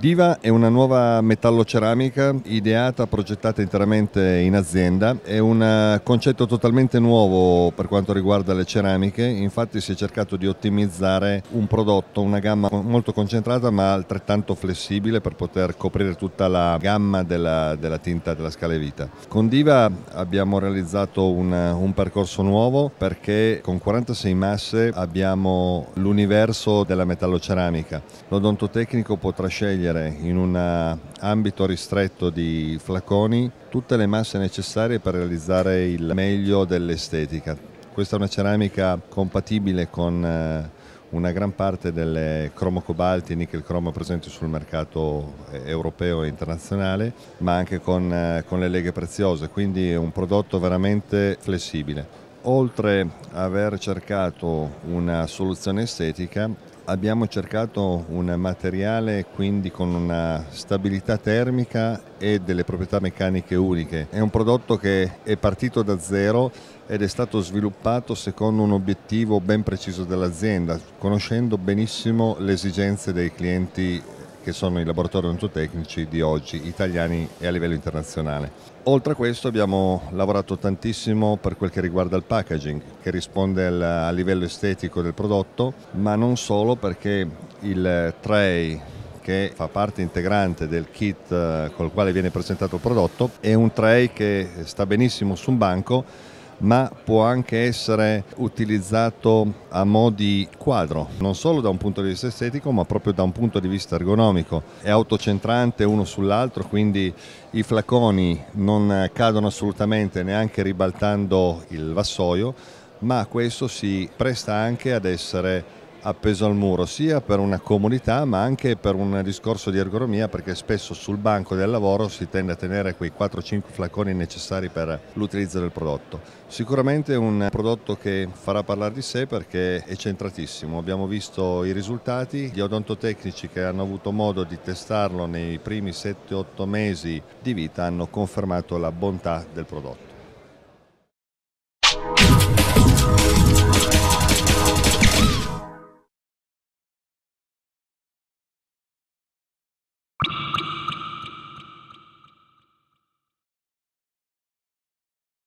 Diva è una nuova metalloceramica ideata, progettata interamente in azienda, è un eh, concetto totalmente nuovo per quanto riguarda le ceramiche, infatti si è cercato di ottimizzare un prodotto, una gamma molto concentrata ma altrettanto flessibile per poter coprire tutta la gamma della, della tinta della vita. Con Diva abbiamo realizzato un, eh, un percorso nuovo perché con 46 masse abbiamo l'universo della metalloceramica, l'odontotecnico potrà scegliere raccogliere in un eh, ambito ristretto di flaconi tutte le masse necessarie per realizzare il meglio dell'estetica. Questa è una ceramica compatibile con eh, una gran parte delle cromocobalti e nickel cromo presenti sul mercato eh, europeo e internazionale, ma anche con, con le leghe preziose, quindi è un prodotto veramente flessibile oltre ad aver cercato una soluzione estetica, abbiamo cercato un materiale quindi con una stabilità termica e delle proprietà meccaniche uniche. È un prodotto che è partito da zero ed è stato sviluppato secondo un obiettivo ben preciso dell'azienda, conoscendo benissimo le esigenze dei clienti che sono i laboratori ontotecnici di oggi, italiani e a livello internazionale. Oltre a questo abbiamo lavorato tantissimo per quel che riguarda il packaging, che risponde al, al livello estetico del prodotto, ma non solo perché il tray che fa parte integrante del kit eh, col quale viene presentato il prodotto è un tray che sta benissimo su un banco ma può anche essere utilizzato a modi quadro, non solo da un punto di vista estetico, ma proprio da un punto di vista ergonomico. È autocentrante uno sull'altro, quindi i flaconi non cadono assolutamente neanche ribaltando il vassoio, ma questo si presta anche ad essere appeso al muro sia per una comodità ma anche per un discorso di ergonomia perché spesso sul banco del lavoro si tende a tenere quei 4-5 flaconi necessari per l'utilizzo del prodotto. Sicuramente è un prodotto che farà parlare di sé perché è centratissimo, abbiamo visto i risultati, gli odontotecnici che hanno avuto modo di testarlo nei primi 7-8 mesi di vita hanno confermato la bontà del prodotto.